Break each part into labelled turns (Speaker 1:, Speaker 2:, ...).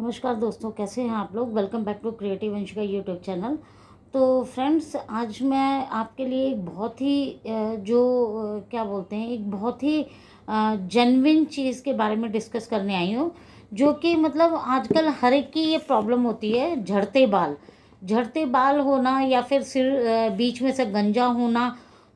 Speaker 1: नमस्कार दोस्तों कैसे हैं आप लोग वेलकम बैक टू क्रिएटिव वंश का यूट्यूब चैनल तो फ्रेंड्स आज मैं आपके लिए एक बहुत ही जो क्या बोलते हैं एक बहुत ही जेनविन चीज़ के बारे में डिस्कस करने आई हूँ जो कि मतलब आजकल हर एक की ये प्रॉब्लम होती है झड़ते बाल झड़ते बाल होना या फिर सिर बीच में से गंजा होना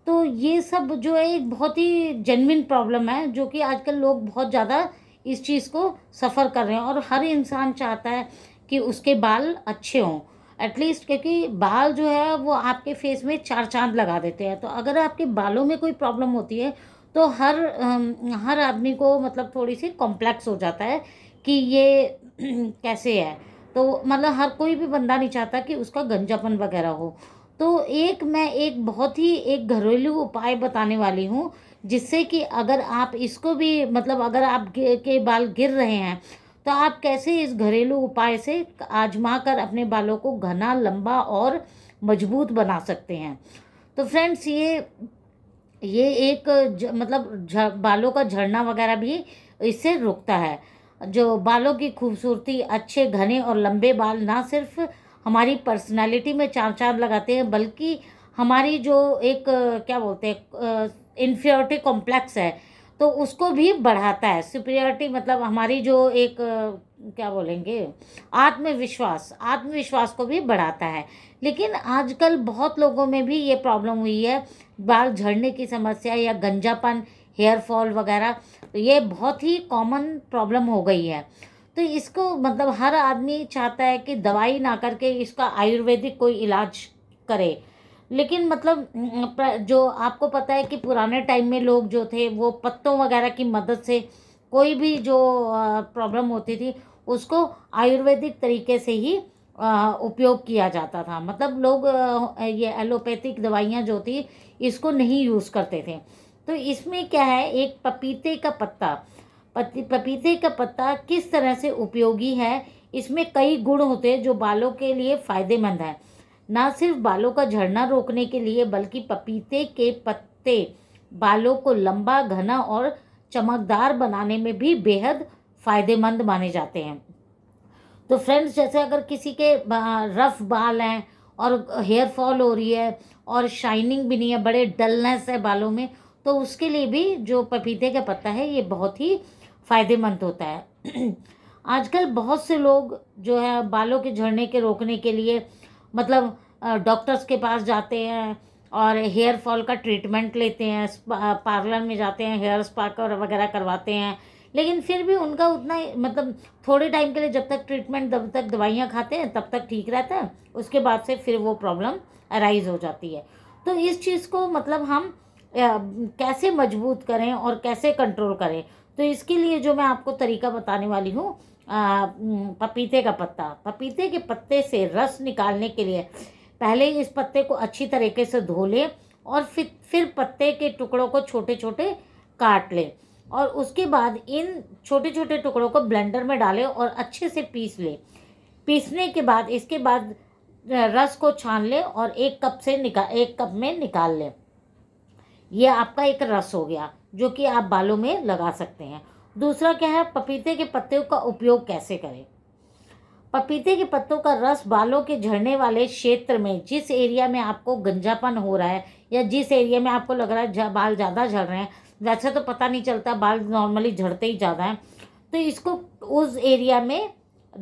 Speaker 1: तो ये सब जो है एक बहुत ही जेनविन प्रॉब्लम है जो कि आजकल लोग बहुत ज़्यादा इस चीज़ को सफ़र कर रहे हैं और हर इंसान चाहता है कि उसके बाल अच्छे हों एटलीस्ट क्योंकि बाल जो है वो आपके फेस में चार चांद लगा देते हैं तो अगर आपके बालों में कोई प्रॉब्लम होती है तो हर हर आदमी को मतलब थोड़ी सी कॉम्प्लेक्स हो जाता है कि ये कैसे है तो मतलब हर कोई भी बंदा नहीं चाहता कि उसका गंजापन वगैरह हो तो एक मैं एक बहुत ही एक घरेलू उपाय बताने वाली हूँ जिससे कि अगर आप इसको भी मतलब अगर आप के बाल गिर रहे हैं तो आप कैसे इस घरेलू उपाय से आजमा कर अपने बालों को घना लंबा और मजबूत बना सकते हैं तो फ्रेंड्स ये ये एक ज, मतलब ज, बालों का झड़ना वगैरह भी इससे रुकता है जो बालों की खूबसूरती अच्छे घने और लंबे बाल ना सिर्फ हमारी पर्सनालिटी में चार चार लगाते हैं बल्कि हमारी जो एक क्या बोलते हैं इन्फियोरिटी कॉम्प्लेक्स है तो उसको भी बढ़ाता है सुपीरियरिटी मतलब हमारी जो एक क्या बोलेंगे आत्मविश्वास आत्मविश्वास को भी बढ़ाता है लेकिन आजकल बहुत लोगों में भी ये प्रॉब्लम हुई है बाल झड़ने की समस्या या गंजापन हेयर फॉल वगैरह तो ये बहुत ही कॉमन प्रॉब्लम हो गई है तो इसको मतलब हर आदमी चाहता है कि दवाई ना करके इसका आयुर्वेदिक कोई इलाज करे लेकिन मतलब जो आपको पता है कि पुराने टाइम में लोग जो थे वो पत्तों वगैरह की मदद से कोई भी जो प्रॉब्लम होती थी उसको आयुर्वेदिक तरीके से ही उपयोग किया जाता था मतलब लोग ये एलोपैथिक दवाइयाँ जो थी इसको नहीं यूज़ करते थे तो इसमें क्या है एक पपीते का पत्ता पपीते का पत्ता किस तरह से उपयोगी है इसमें कई गुण होते हैं जो बालों के लिए फ़ायदेमंद है न सिर्फ बालों का झड़ना रोकने के लिए बल्कि पपीते के पत्ते बालों को लंबा घना और चमकदार बनाने में भी बेहद फ़ायदेमंद माने जाते हैं तो फ्रेंड्स जैसे अगर किसी के रफ़ बाल हैं और हेयर फॉल हो रही है और शाइनिंग भी नहीं है बड़े डलनेस है बालों में तो उसके लिए भी जो पपीते का पत्ता है ये बहुत ही फ़ायदेमंद होता है आजकल बहुत से लोग जो है बालों के झड़ने के रोकने के लिए मतलब डॉक्टर्स के पास जाते हैं और हेयर फॉल का ट्रीटमेंट लेते हैं पार्लर में जाते हैं हेयर स्पा कर वगैरह करवाते हैं लेकिन फिर भी उनका उतना मतलब थोड़े टाइम के लिए जब तक ट्रीटमेंट जब तक दवाइयाँ खाते हैं तब तक ठीक रहता है उसके बाद से फिर वो प्रॉब्लम अराइज हो जाती है तो इस चीज़ को मतलब हम कैसे मजबूत करें और कैसे कंट्रोल करें तो इसके लिए जो मैं आपको तरीका बताने वाली हूँ पपीते का पत्ता पपीते के पत्ते से रस निकालने के लिए पहले इस पत्ते को अच्छी तरीके से धो लें और फिर फिर पत्ते के टुकड़ों को छोटे छोटे काट लें और उसके बाद इन छोटे छोटे टुकड़ों को ब्लेंडर में डालें और अच्छे से पीस लें पीसने के बाद इसके बाद रस को छान लें और एक कप से निका एक कप में निकाल लें यह आपका एक रस हो गया जो कि आप बालों में लगा सकते हैं दूसरा क्या है पपीते के पत्तों का उपयोग कैसे करें पपीते के पत्तों का रस बालों के झड़ने वाले क्षेत्र में जिस एरिया में आपको गंजापन हो रहा है या जिस एरिया में आपको लग रहा है जा, बाल ज़्यादा झड़ रहे हैं वैसे तो पता नहीं चलता बाल नॉर्मली झड़ते ही ज़्यादा हैं तो इसको उस एरिया में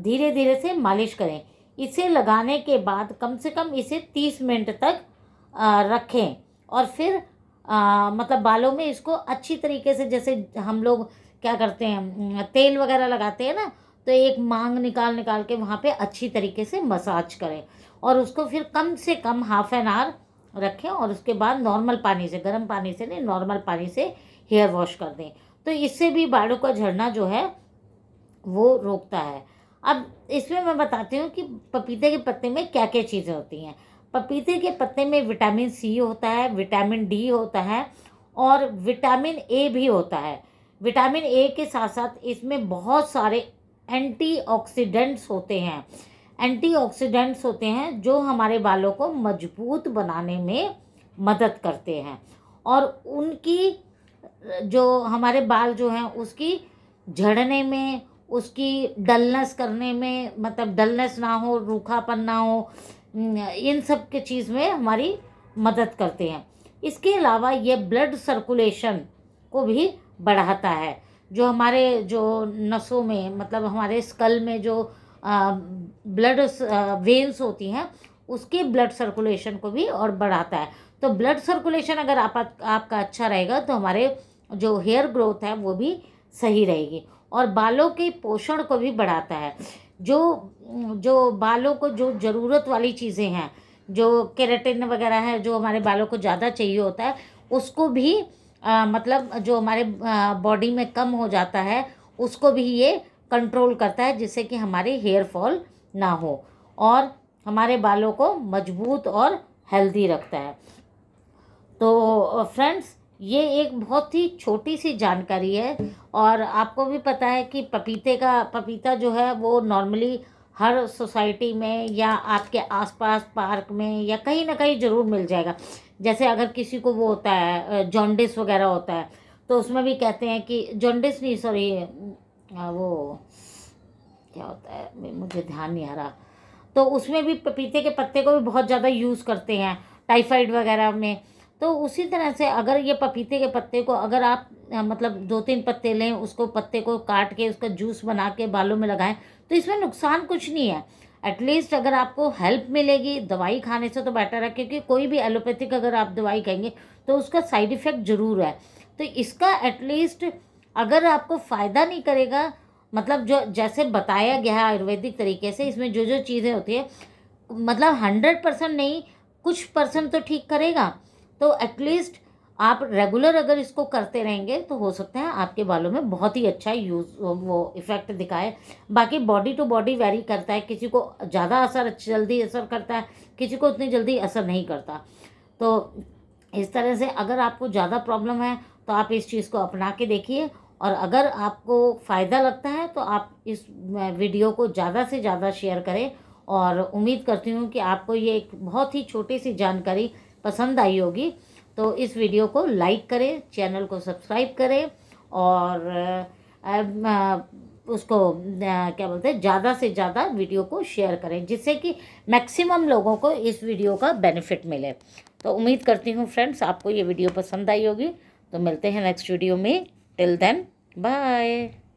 Speaker 1: धीरे धीरे से मालिश करें इसे लगाने के बाद कम से कम इसे तीस मिनट तक आ, रखें और फिर आ, मतलब बालों में इसको अच्छी तरीके से जैसे हम लोग क्या करते हैं तेल वगैरह लगाते हैं ना तो एक मांग निकाल निकाल के वहाँ पे अच्छी तरीके से मसाज करें और उसको फिर कम से कम हाफ एन आवर रखें और उसके बाद नॉर्मल पानी से गर्म पानी से नहीं नॉर्मल पानी से हेयर वॉश कर दें तो इससे भी बालों का झड़ना जो है वो रोकता है अब इसमें मैं बताती हूँ कि पपीते के पत्ते में क्या क्या चीज़ें होती हैं पपीते के पत्ते में विटामिन सी होता है विटामिन डी होता है और विटामिन ए भी होता है विटामिन ए के साथ साथ इसमें बहुत सारे एंटीऑक्सीडेंट्स होते हैं एंटीऑक्सीडेंट्स होते हैं जो हमारे बालों को मजबूत बनाने में मदद करते हैं और उनकी जो हमारे बाल जो हैं उसकी झड़ने में उसकी डलनेस करने में मतलब डलनेस ना हो रूखापन ना हो इन सब के चीज़ में हमारी मदद करते हैं इसके अलावा ये ब्लड सर्कुलेशन को भी बढ़ाता है जो हमारे जो नसों में मतलब हमारे स्कल में जो ब्लड वेन्स होती हैं उसके ब्लड सर्कुलेशन को भी और बढ़ाता है तो ब्लड सर्कुलेशन अगर आप, आपका अच्छा रहेगा तो हमारे जो हेयर ग्रोथ है वो भी सही रहेगी और बालों के पोषण को भी बढ़ाता है जो जो बालों को जो ज़रूरत वाली चीज़ें हैं जो कैरेटिन वगैरह है जो हमारे बालों को ज़्यादा चाहिए होता है उसको भी आ, मतलब जो हमारे बॉडी में कम हो जाता है उसको भी ये कंट्रोल करता है जिससे कि हमारे हेयर फॉल ना हो और हमारे बालों को मजबूत और हेल्दी रखता है तो फ्रेंड्स ये एक बहुत ही छोटी सी जानकारी है और आपको भी पता है कि पपीते का पपीता जो है वो नॉर्मली हर सोसाइटी में या आपके आसपास पार्क में या कहीं ना कहीं ज़रूर मिल जाएगा जैसे अगर किसी को वो होता है जॉन्डिस वगैरह होता है तो उसमें भी कहते हैं कि जॉन्डिस नहीं सॉरी वो क्या होता है मुझे ध्यान नहीं आ रहा तो उसमें भी पपीते के पत्ते को भी बहुत ज़्यादा यूज़ करते हैं टाइफाइड वगैरह में तो उसी तरह से अगर ये पपीते के पत्ते को अगर आप मतलब दो तीन पत्ते लें उसको पत्ते को काट के उसका जूस बना के बालों में लगाएं तो इसमें नुकसान कुछ नहीं है एटलीस्ट अगर आपको हेल्प मिलेगी दवाई खाने से तो बेटर है क्योंकि कोई भी एलोपैथिक अगर आप दवाई खाएंगे तो उसका साइड इफ़ेक्ट ज़रूर है तो इसका एटलीस्ट अगर आपको फ़ायदा नहीं करेगा मतलब जो जैसे बताया गया है आयुर्वेदिक तरीके से इसमें जो जो चीज़ें होती है मतलब हंड्रेड परसेंट नहीं कुछ परसेंट तो ठीक करेगा तो एटलीस्ट आप रेगुलर अगर इसको करते रहेंगे तो हो सकता है आपके बालों में बहुत ही अच्छा यूज़ वो इफ़ेक्ट दिखाए बाकी बॉडी टू बॉडी वेरी करता है किसी को ज़्यादा असर जल्दी असर करता है किसी को उतनी जल्दी असर नहीं करता तो इस तरह से अगर आपको ज़्यादा प्रॉब्लम है तो आप इस चीज़ को अपना के देखिए और अगर आपको फ़ायदा लगता है तो आप इस वीडियो को ज़्यादा से ज़्यादा शेयर करें और उम्मीद करती हूँ कि आपको ये एक बहुत ही छोटी सी जानकारी पसंद आई होगी तो इस वीडियो को लाइक करें चैनल को सब्सक्राइब करें और उसको क्या बोलते हैं ज़्यादा से ज़्यादा वीडियो को शेयर करें जिससे कि मैक्सिमम लोगों को इस वीडियो का बेनिफिट मिले तो उम्मीद करती हूँ फ्रेंड्स आपको ये वीडियो पसंद आई होगी तो मिलते हैं नेक्स्ट वीडियो में टिल देन बाय